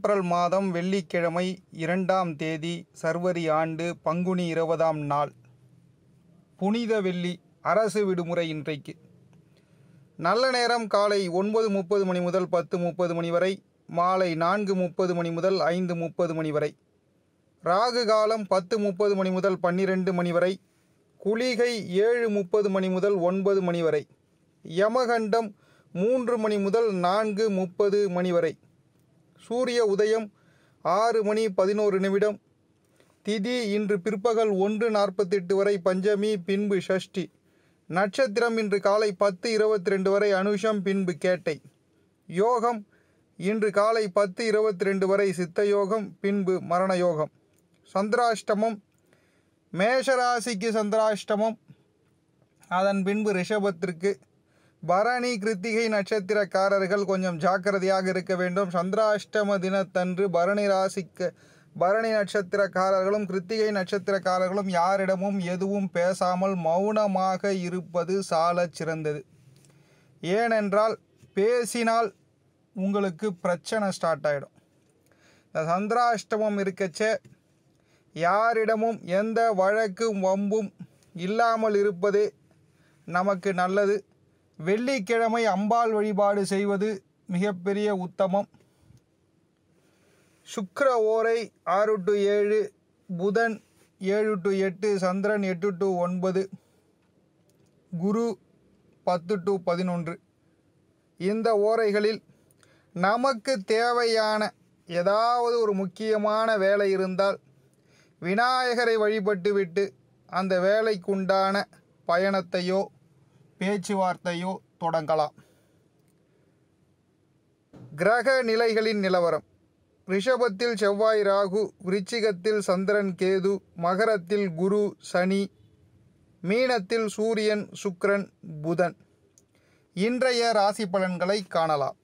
April மாதம் வெள்ளிக்கிழமை இரண்டாம் தேதி சர்வரி ஆண்டு பங்குனி இருபதாம் நாள் புனித வெள்ளி அரசு விடுமுறை இன்றைக்கு நல்ல நேரம் காலை ஒன்பது முப்பது மணி முதல் பத்து முப்பது மணி வரை மாலை நான்கு முப்பது மணி முதல் ஐந்து முப்பது மணி வரை ராகு காலம் பத்து முப்பது மணி முதல் பன்னிரெண்டு மணி வரை குளிகை ஏழு முப்பது மணி முதல் ஒன்பது மணி வரை யமகண்டம் மூன்று மணி முதல் நான்கு முப்பது மணி வரை சூரிய உதயம் ஆறு மணி பதினோரு நிமிடம் திதி இன்று பிற்பகல் ஒன்று நாற்பத்தெட்டு வரை பஞ்சமி பின்பு ஷஷ்டி நட்சத்திரம் இன்று காலை பத்து இருபத்தி ரெண்டு வரை அனுஷம் பின்பு கேட்டை யோகம் இன்று காலை பத்து இருபத்தி ரெண்டு வரை சித்த யோகம் பின்பு மரண யோகம் சந்திராஷ்டமம் மேஷராசிக்கு சந்திராஷ்டமம் அதன் பின்பு ரிஷபத்திற்கு பரணி கிருத்திகை நட்சத்திரக்காரர்கள் கொஞ்சம் ஜாக்கிரதையாக இருக்க வேண்டும் சந்திராஷ்டம தினத்தன்று பரணி ராசிக்கு பரணி நட்சத்திரக்காரர்களும் கிருத்திகை நட்சத்திரக்காரர்களும் யாரிடமும் எதுவும் பேசாமல் மௌனமாக இருப்பது சால சிறந்தது ஏனென்றால் பேசினால் உங்களுக்கு பிரச்சனை ஸ்டார்ட் ஆகிடும் இந்த சந்திராஷ்டமம் இருக்கச்சே யாரிடமும் எந்த வழக்கும் வம்பும் இல்லாமல் இருப்பதே நமக்கு நல்லது வெள்ளிக்கிழமை அம்பாள் வழிபாடு செய்வது மிகப்பெரிய உத்தமம் சுக்கர ஓரை ஆறு டு ஏழு புதன் ஏழு டு எட்டு சந்திரன் எட்டு டு ஒன்பது குரு பத்து டு பதினொன்று இந்த ஓரைகளில் நமக்கு தேவையான ஏதாவது ஒரு முக்கியமான வேலை இருந்தால் விநாயகரை வழிபட்டுவிட்டு அந்த வேலைக்குண்டான பயணத்தையோ பேச்சுவார்த்தையோ தொடங்கலாம் கிரக நிலைகளின் நிலவரம் ரிஷபத்தில் செவ்வாய் ராகு விருச்சிகத்தில் சந்திரன் கேது மகரத்தில் குரு சனி மீனத்தில் சூரியன் சுக்ரன் புதன் இன்றைய ராசி பலன்களை காணலாம்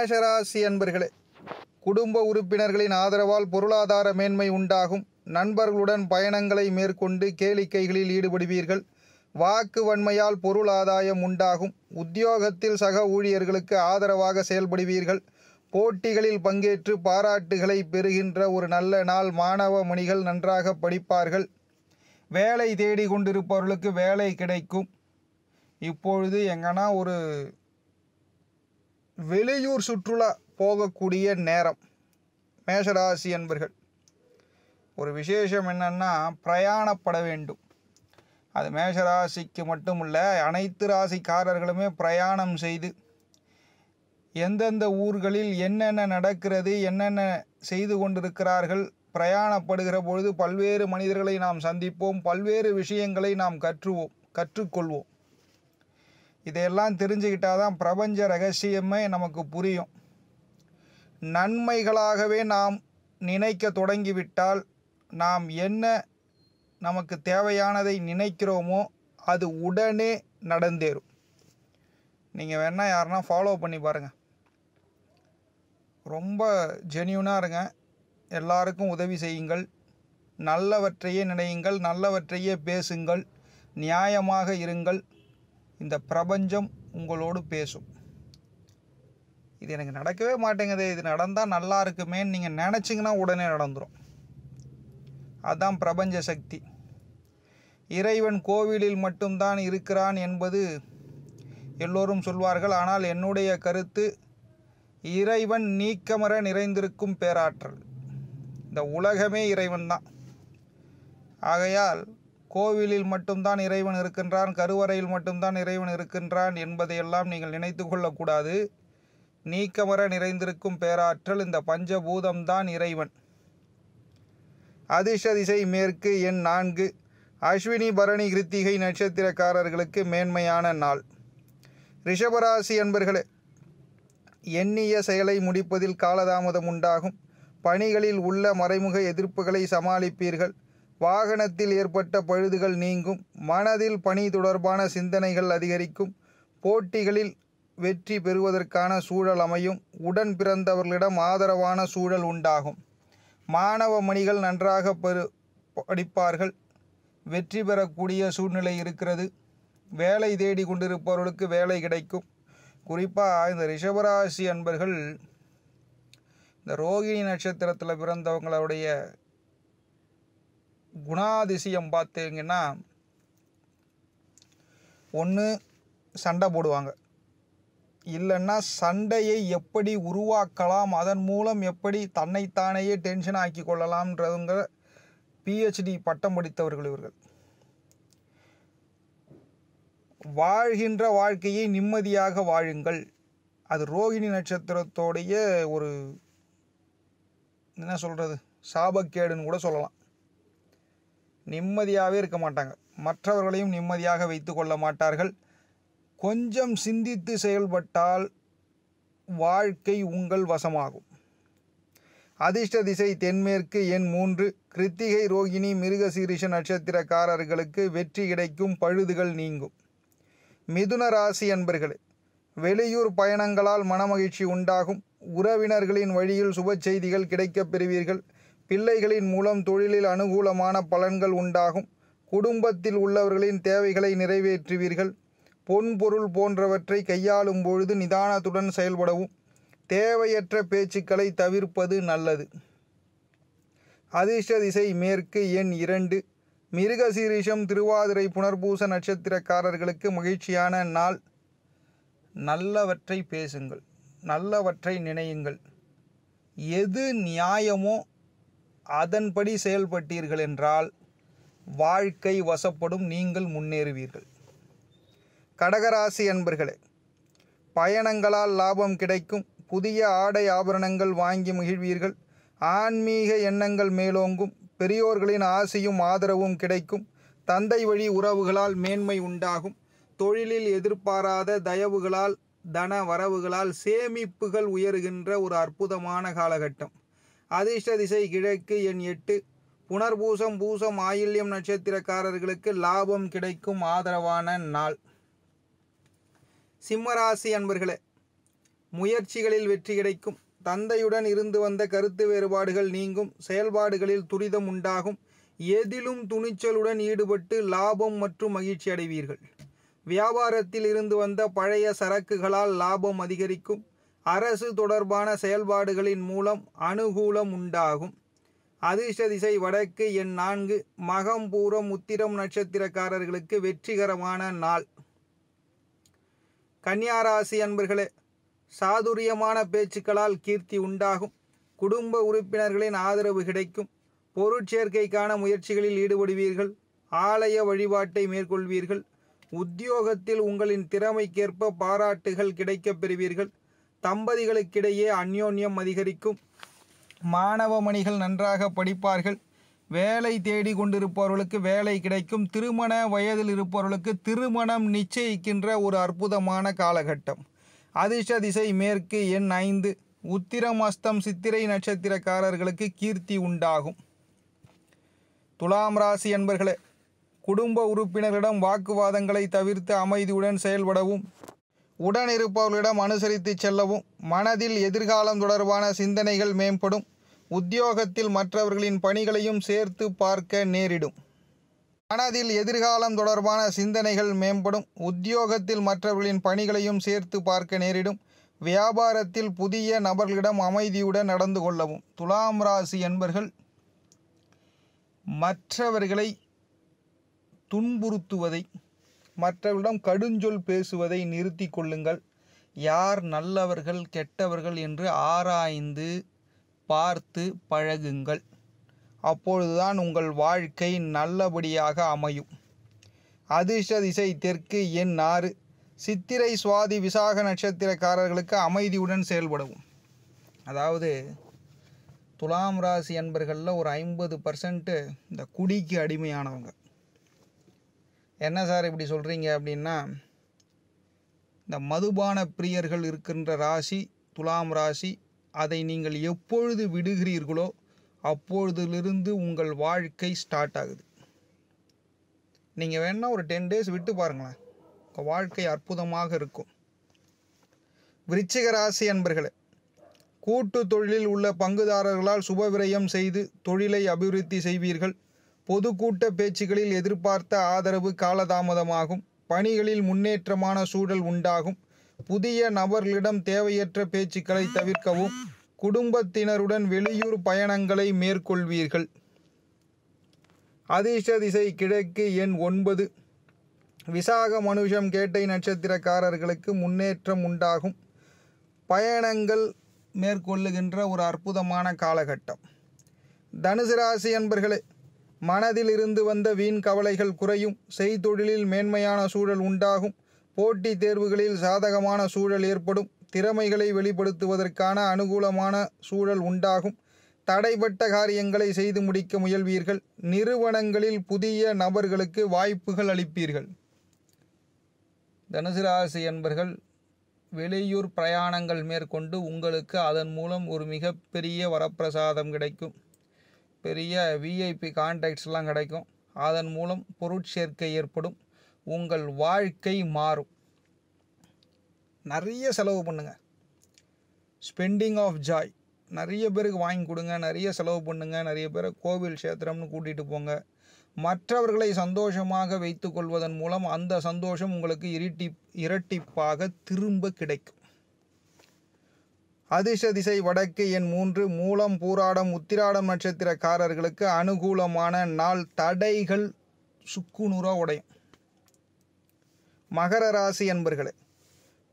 மேஷராசி அன்பர்களே குடும்ப உறுப்பினர்களின் ஆதரவால் பொருளாதார மேன்மை உண்டாகும் நண்பர்களுடன் பயணங்களை மேற்கொண்டு கேளிக்கைகளில் ஈடுபடுவீர்கள் வாக்கு வன்மையால் பொருள் ஆதாயம் உண்டாகும் உத்தியோகத்தில் சக ஊழியர்களுக்கு ஆதரவாக செயல்படுவீர்கள் போட்டிகளில் பங்கேற்று பாராட்டுகளை பெறுகின்ற ஒரு நல்ல நாள் மாணவ மணிகள் நன்றாக படிப்பார்கள் வேலை தேடி கொண்டிருப்பவர்களுக்கு வேலை கிடைக்கும் இப்பொழுது எங்கன்னா ஒரு வெளியூர் சுற்றுலா போகக்கூடிய நேரம் மேஷராசி என்பர்கள் ஒரு விசேஷம் என்னென்னா பிரயாணப்பட வேண்டும் அது மேஷராசிக்கு மட்டுமல்ல அனைத்து ராசிக்காரர்களுமே பிரயாணம் செய்து எந்தெந்த ஊர்களில் என்னென்ன நடக்கிறது என்னென்ன செய்து கொண்டிருக்கிறார்கள் பிரயாணப்படுகிற பொழுது பல்வேறு மனிதர்களை நாம் சந்திப்போம் பல்வேறு விஷயங்களை நாம் கற்றுவோம் கற்றுக்கொள்வோம் இதையெல்லாம் தெரிஞ்சுக்கிட்டால் தான் பிரபஞ்ச ரகசியமே நமக்கு புரியும் நன்மைகளாகவே நாம் நினைக்க தொடங்கிவிட்டால் நாம் என்ன நமக்கு தேவையானதை நினைக்கிறோமோ அது உடனே நடந்தேறும் நீங்கள் வேணால் யாருன்னா ஃபாலோ பண்ணி பாருங்கள் ரொம்ப ஜென்யூனாக இருங்க எல்லாருக்கும் உதவி செய்யுங்கள் நல்லவற்றையே நினையுங்கள் நல்லவற்றையே பேசுங்கள் நியாயமாக இருங்கள் இந்த பிரபஞ்சம் உங்களோடு பேசும் இது எனக்கு நடக்கவே மாட்டேங்குது இது நடந்தால் நல்லா இருக்குமேன்னு நீங்கள் நினச்சிங்கன்னா உடனே நடந்துடும் அதான் பிரபஞ்ச சக்தி இறைவன் கோவிலில் மட்டும்தான் இருக்கிறான் என்பது எல்லோரும் சொல்வார்கள் ஆனால் என்னுடைய கருத்து இறைவன் நீக்கமர நிறைந்திருக்கும் பேராற்றல் இந்த உலகமே இறைவன்தான் ஆகையால் கோவிலில் மட்டும்தான் இறைவன் இருக்கின்றான் கருவறையில் மட்டும்தான் இறைவன் இருக்கின்றான் என்பதையெல்லாம் நீங்கள் நினைத்து கொள்ளக்கூடாது நீக்கமர நிறைந்திருக்கும் பேராற்றல் இந்த பஞ்சபூதம்தான் இறைவன் அதிஷதிசை திசை மேற்கு எண் நான்கு அஸ்வினி பரணி கிருத்திகை நட்சத்திரக்காரர்களுக்கு மேன்மையான நாள் ரிஷபராசி அன்பர்களே எண்ணிய செயலை முடிப்பதில் காலதாமதம் உண்டாகும் பணிகளில் உள்ள மறைமுக எதிர்ப்புகளை சமாளிப்பீர்கள் வாகனத்தில் ஏற்பட்ட பழுதுகள் நீங்கும் மனதில் பணி தொடர்பான சிந்தனைகள் அதிகரிக்கும் போட்டிகளில் வெற்றி பெறுவதற்கான சூழல் அமையும் உடன் பிறந்தவர்களிடம் ஆதரவான சூழல் உண்டாகும் மாணவ மணிகள் நன்றாக பெரு படிப்பார்கள் வெற்றி பெறக்கூடிய சூழ்நிலை இருக்கிறது வேலை தேடி கொண்டிருப்பவர்களுக்கு வேலை கிடைக்கும் குறிப்பாக இந்த ரிஷபராசி அன்பர்கள் இந்த ரோகிணி நட்சத்திரத்தில் பிறந்தவங்களுடைய குணாதிசயம் பார்த்தீங்கன்னா ஒன்று சண்டை போடுவாங்க இல்லைன்னா சண்டையை எப்படி உருவாக்கலாம் அதன் மூலம் எப்படி தன்னைத்தானேயே டென்ஷன் ஆக்கி கொள்ளலாம்ன்றதுங்கிற பிஹெச்டி பட்டம் படித்தவர்கள் இவர்கள் வாழ்கின்ற வாழ்க்கையை நிம்மதியாக வாழுங்கள் அது ரோகிணி நட்சத்திரத்தோடைய ஒரு என்ன சொல்கிறது சாபக்கேடுன்னு கூட சொல்லலாம் நிம்மதியாகவே இருக்க மாட்டாங்க மற்றவர்களையும் நிம்மதியாக வைத்து கொள்ள மாட்டார்கள் கொஞ்சம் சிந்தித்து செயல்பட்டால் வாழ்க்கை உங்கள் வசமாகும் அதிர்ஷ்ட திசை தென்மேற்கு எண் மூன்று கிருத்திகை ரோகிணி மிருகசீரிஷ நட்சத்திரக்காரர்களுக்கு வெற்றி கிடைக்கும் பழுதுகள் நீங்கும் மிதுன ராசி அன்பர்களே வெளியூர் பயணங்களால் மனமகிழ்ச்சி உண்டாகும் உறவினர்களின் வழியில் சுப செய்திகள் கிடைக்கப் பெறுவீர்கள் பிள்ளைகளின் மூலம் தொழிலில் அனுகூலமான பலன்கள் உண்டாகும் குடும்பத்தில் உள்ளவர்களின் தேவைகளை நிறைவேற்றுவீர்கள் பொன் பொருள் போன்றவற்றை கையாளும் பொழுது நிதானத்துடன் செயல்படவும் தேவையற்ற பேச்சுக்களை தவிர்ப்பது நல்லது அதிர்ஷ்ட திசை மேற்கு எண் இரண்டு மிருகசீரிஷம் திருவாதிரை புனர்பூச நட்சத்திரக்காரர்களுக்கு மகிழ்ச்சியான நாள் நல்லவற்றை பேசுங்கள் நல்லவற்றை நினையுங்கள் எது நியாயமோ அதன்படி செயல்பட்டீர்கள் என்றால் வாழ்க்கை வசப்படும் நீங்கள் முன்னேறுவீர்கள் கடகராசி அன்பர்களே பயணங்களால் லாபம் கிடைக்கும் புதிய ஆடை ஆபரணங்கள் வாங்கி மகிழ்வீர்கள் ஆன்மீக எண்ணங்கள் மேலோங்கும் பெரியோர்களின் ஆசையும் ஆதரவும் கிடைக்கும் தந்தை வழி உறவுகளால் மேன்மை உண்டாகும் தொழிலில் எதிர்பாராத தயவுகளால் தன வரவுகளால் சேமிப்புகள் உயர்கின்ற ஒரு அற்புதமான காலகட்டம் அதிர்ஷ்ட திசை கிழக்கு எண் எட்டு புனர்பூசம் பூசம் ஆயில்யம் நட்சத்திரக்காரர்களுக்கு லாபம் கிடைக்கும் ஆதரவான நாள் சிம்மராசி அன்பர்களே முயற்சிகளில் வெற்றி கிடைக்கும் தந்தையுடன் இருந்து வந்த கருத்து வேறுபாடுகள் நீங்கும் செயல்பாடுகளில் துரிதம் உண்டாகும் எதிலும் துணிச்சலுடன் ஈடுபட்டு லாபம் மற்றும் மகிழ்ச்சி அடைவீர்கள் வியாபாரத்தில் இருந்து வந்த பழைய சரக்குகளால் லாபம் அதிகரிக்கும் அரசு தொடர்பான செயல்பாடுகளின் மூலம் அனுகூலம் உண்டாகும் அதிர்ஷ்ட திசை வடக்கு எண் நான்கு மகம் பூரம் உத்திரம் நட்சத்திரக்காரர்களுக்கு வெற்றிகரமான நாள் கன்னியாராசி அன்பர்களே சாதுரியமான பேச்சுக்களால் கீர்த்தி உண்டாகும் குடும்ப உறுப்பினர்களின் ஆதரவு கிடைக்கும் பொருட்சேர்க்கைக்கான முயற்சிகளில் ஈடுபடுவீர்கள் ஆலய வழிபாட்டை மேற்கொள்வீர்கள் உத்தியோகத்தில் உங்களின் திறமைக்கேற்ப பாராட்டுகள் கிடைக்கப் பெறுவீர்கள் தம்பதிகளுக்கிடையே அந்யோன்யம் அதிகரிக்கும் மாணவ மணிகள் நன்றாக படிப்பார்கள் வேலை தேடி கொண்டிருப்பவர்களுக்கு வேலை கிடைக்கும் திருமண வயதில் இருப்பவர்களுக்கு திருமணம் நிச்சயிக்கின்ற ஒரு அற்புதமான காலகட்டம் அதிர்ஷ்ட திசை மேற்கு எண் ஐந்து உத்திரம் அஸ்தம் சித்திரை நட்சத்திரக்காரர்களுக்கு கீர்த்தி உண்டாகும் துலாம் ராசி என்பர்களே குடும்ப உறுப்பினரிடம் வாக்குவாதங்களை தவிர்த்து அமைதியுடன் செயல்படவும் உடன் இருப்பவர்களிடம் அனுசரித்து செல்லவும் மனதில் எதிர்காலம் தொடர்பான சிந்தனைகள் மேம்படும் உத்தியோகத்தில் மற்றவர்களின் பணிகளையும் சேர்த்து பார்க்க நேரிடும் மனதில் எதிர்காலம் தொடர்பான சிந்தனைகள் மேம்படும் உத்தியோகத்தில் மற்றவர்களின் பணிகளையும் சேர்த்து பார்க்க நேரிடும் வியாபாரத்தில் புதிய நபர்களிடம் அமைதியுடன் நடந்து கொள்ளவும் துலாம் ராசி என்பர்கள் மற்றவர்களை துன்புறுத்துவதை மற்றவர்களிடம் கடுஞ்சொல் பேசுவதை நிறுத்தி கொள்ளுங்கள் யார் நல்லவர்கள் கெட்டவர்கள் என்று ஆராய்ந்து பார்த்து பழகுங்கள் அப்பொழுதுதான் உங்கள் வாழ்க்கை நல்லபடியாக அமையும் அதிர்ஷ்ட திசை தெற்கு எண் ஆறு சித்திரை சுவாதி விசாக நட்சத்திரக்காரர்களுக்கு அமைதியுடன் செயல்படவும் அதாவது துலாம் ராசி அன்பர்களில் ஒரு ஐம்பது பர்சன்ட்டு இந்த குடிக்கு அடிமையானவங்க என்ன சார் இப்படி சொல்கிறீங்க அப்படின்னா இந்த மதுபான பிரியர்கள் இருக்கின்ற ராசி துலாம் ராசி அதை நீங்கள் எப்பொழுது விடுகிறீர்களோ அப்பொழுதிலிருந்து உங்கள் வாழ்க்கை ஸ்டார்ட் ஆகுது நீங்கள் வேணால் ஒரு டென் டேஸ் விட்டு பாருங்களேன் உங்கள் வாழ்க்கை அற்புதமாக இருக்கும் விருச்சிகராசி அன்பர்களே கூட்டு தொழிலில் உள்ள பங்குதாரர்களால் சுப விரயம் செய்து தொழிலை அபிவிருத்தி செய்வீர்கள் பொதுக்கூட்ட பேச்சுகளில் எதிர்பார்த்த ஆதரவு காலதாமதமாகும் பணிகளில் முன்னேற்றமான சூழல் உண்டாகும் புதிய நபர்களிடம் தேவையற்ற பேச்சுக்களை தவிர்க்கவும் குடும்பத்தினருடன் வெளியூர் பயணங்களை மேற்கொள்வீர்கள் அதிர்ஷ்ட திசை கிழக்கு எண் ஒன்பது விசாக மனுஷம் கேட்டை நட்சத்திரக்காரர்களுக்கு முன்னேற்றம் உண்டாகும் பயணங்கள் மேற்கொள்ளுகின்ற ஒரு அற்புதமான காலகட்டம் தனுசு ராசி என்பர்களே மனதில் இருந்து வந்த வீண் கவலைகள் குறையும் செய்தொழிலில் மேன்மையான சூழல் உண்டாகும் போட்டி தேர்வுகளில் சாதகமான சூழல் ஏற்படும் திறமைகளை வெளிப்படுத்துவதற்கான அனுகூலமான சூழல் உண்டாகும் தடைப்பட்ட காரியங்களை செய்து முடிக்க முயல்வீர்கள் நிறுவனங்களில் புதிய நபர்களுக்கு வாய்ப்புகள் அளிப்பீர்கள் தனுசு ராசி என்பர்கள் வெளியூர் பிரயாணங்கள் மேற்கொண்டு உங்களுக்கு அதன் மூலம் ஒரு மிகப்பெரிய வரப்பிரசாதம் கிடைக்கும் பெரிய விஐபி கான்டாக்ட்ஸ்லாம் கிடைக்கும் அதன் மூலம் பொருட்சேர்க்கை ஏற்படும் உங்கள் வாழ்க்கை மாறும் நிறைய செலவு பண்ணுங்கள் ஸ்பெண்டிங் ஆஃப் ஜாய் நிறைய பேருக்கு வாங்கி கொடுங்க நிறைய செலவு பண்ணுங்க நிறைய பேரை கோவில் க்ஷேத்திரம்னு கூட்டிகிட்டு போங்க மற்றவர்களை சந்தோஷமாக வைத்து கொள்வதன் மூலம் அந்த சந்தோஷம் உங்களுக்கு இரட்டி இரட்டிப்பாக திரும்ப கிடைக்கும் அதிர்ஷ திசை வடக்கு என் மூன்று மூலம் பூராடம் உத்திராடம் நட்சத்திரக்காரர்களுக்கு அனுகூலமான நாள் தடைகள் சுக்குநூறாக உடையும் மகர ராசி என்பர்களே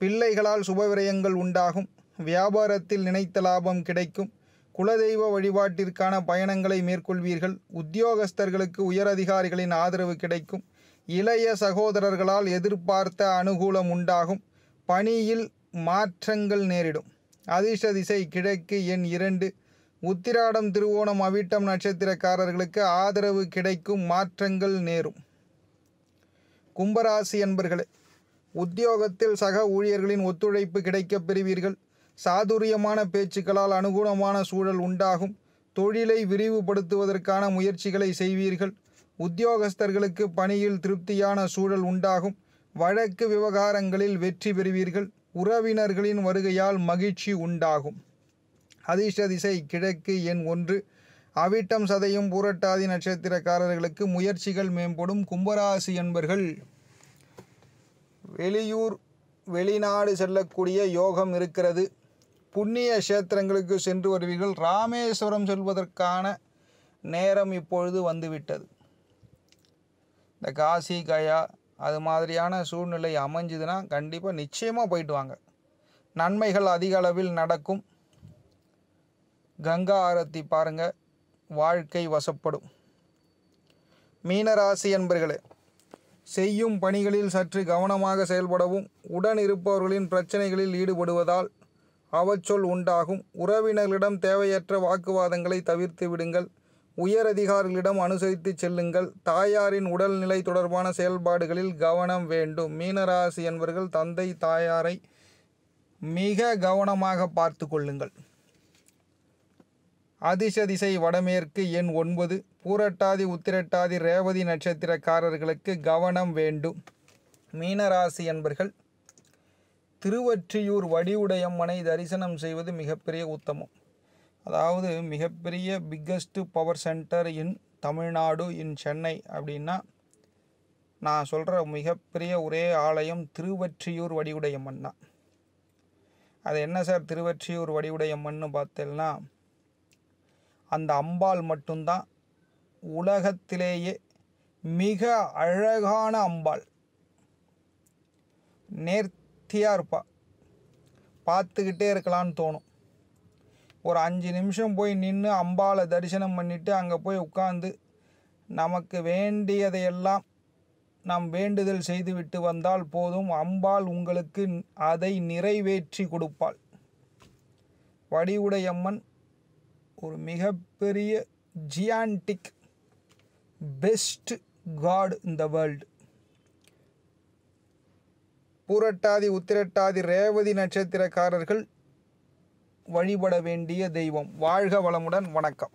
பிள்ளைகளால் சுபவிரயங்கள் உண்டாகும் வியாபாரத்தில் நினைத்த லாபம் கிடைக்கும் குலதெய்வ வழிபாட்டிற்கான பயணங்களை மேற்கொள்வீர்கள் உத்தியோகஸ்தர்களுக்கு உயரதிகாரிகளின் ஆதரவு கிடைக்கும் இளைய சகோதரர்களால் எதிர்பார்த்த அனுகூலம் உண்டாகும் பணியில் மாற்றங்கள் நேரிடும் அதிர்ஷ்ட திசை கிழக்கு எண் இரண்டு உத்திராடம் திருவோணம் அவிட்டம் நட்சத்திரக்காரர்களுக்கு ஆதரவு கிடைக்கும் மாற்றங்கள் நேரும் கும்பராசி என்பர்களே உத்தியோகத்தில் சக ஊழியர்களின் ஒத்துழைப்பு கிடைக்கப் பெறுவீர்கள் சாதுரியமான பேச்சுக்களால் அனுகூலமான சூழல் உண்டாகும் தொழிலை விரிவுபடுத்துவதற்கான முயற்சிகளை செய்வீர்கள் உத்தியோகஸ்தர்களுக்கு பணியில் திருப்தியான சூழல் உண்டாகும் வழக்கு விவகாரங்களில் வெற்றி பெறுவீர்கள் உறவினர்களின் வருகையால் மகிழ்ச்சி உண்டாகும் அதிர்ஷ்ட திசை கிழக்கு எண் ஒன்று அவிட்டம் சதையும் பூரட்டாதி நட்சத்திரக்காரர்களுக்கு முயற்சிகள் மேம்படும் கும்பராசி என்பர்கள் வெளியூர் வெளிநாடு செல்லக்கூடிய யோகம் இருக்கிறது புண்ணிய கஷேத்திரங்களுக்கு சென்று வருவீர்கள் ராமேஸ்வரம் செல்வதற்கான நேரம் இப்பொழுது வந்துவிட்டது இந்த காசி கயா அது மாதிரியான சூழ்நிலை அமைஞ்சுதுன்னா கண்டிப்பாக நிச்சயமாக போயிட்டு வாங்க நன்மைகள் அதிக அளவில் நடக்கும் கங்கா ஆரத்தி பாருங்கள் வாழ்க்கை வசப்படும் மீனராசி என்பர்களே செய்யும் பணிகளில் சற்று கவனமாக செயல்படவும் உடன் இருப்பவர்களின் பிரச்சனைகளில் ஈடுபடுவதால் அவச்சொல் உண்டாகும் உறவினர்களிடம் தேவையற்ற வாக்குவாதங்களை தவிர்த்து விடுங்கள் உயரதிகாரிகளிடம் அனுசரித்து செல்லுங்கள் தாயாரின் உடல்நிலை தொடர்பான செயல்பாடுகளில் கவனம் வேண்டும் மீனராசி என்பர்கள் தந்தை தாயாரை மிக கவனமாக பார்த்து கொள்ளுங்கள் அதிச திசை வடமேற்கு எண் ஒன்பது பூரட்டாதி உத்திரட்டாதி ரேவதி நட்சத்திரக்காரர்களுக்கு கவனம் வேண்டும் மீனராசி என்பர்கள் திருவற்றியூர் வடிவுடையம்மனை தரிசனம் செய்வது மிகப்பெரிய உத்தமம் அதாவது மிகப்பெரிய biggest power centre in Tamil Nadu in Chennai அப்படின்னா நான் சொல்கிற மிகப்பெரிய ஒரே ஆலயம் திருவற்றியூர் வடிவுடையம்மன் தான் அது என்ன சார் திருவற்றியூர் வடிவுடையம்மன் பார்த்தேன்னா அந்த அம்பாள் மட்டும்தான் உலகத்திலேயே மிக அழகான அம்பாள் நேர்த்தியாக இருப்பாள் பார்த்துக்கிட்டே இருக்கலான்னு தோணும் ஒரு அஞ்சு நிமிஷம் போய் நின்று அம்பாவை தரிசனம் பண்ணிவிட்டு அங்கே போய் உட்காந்து நமக்கு வேண்டியதையெல்லாம் நாம் வேண்டுதல் செய்துவிட்டு வந்தால் போதும் அம்பாள் உங்களுக்கு அதை நிறைவேற்றி கொடுப்பாள் வடிவுடையம்மன் ஒரு மிகப்பெரிய ஜியான்டிக் பெஸ்ட் காட் இந்த வேர்ல்டு பூரட்டாதி உத்திரட்டாதி ரேவதி நட்சத்திரக்காரர்கள் வழிபட வேண்டிய தெய்வம் வாழ்க வளமுடன் வணக்கம்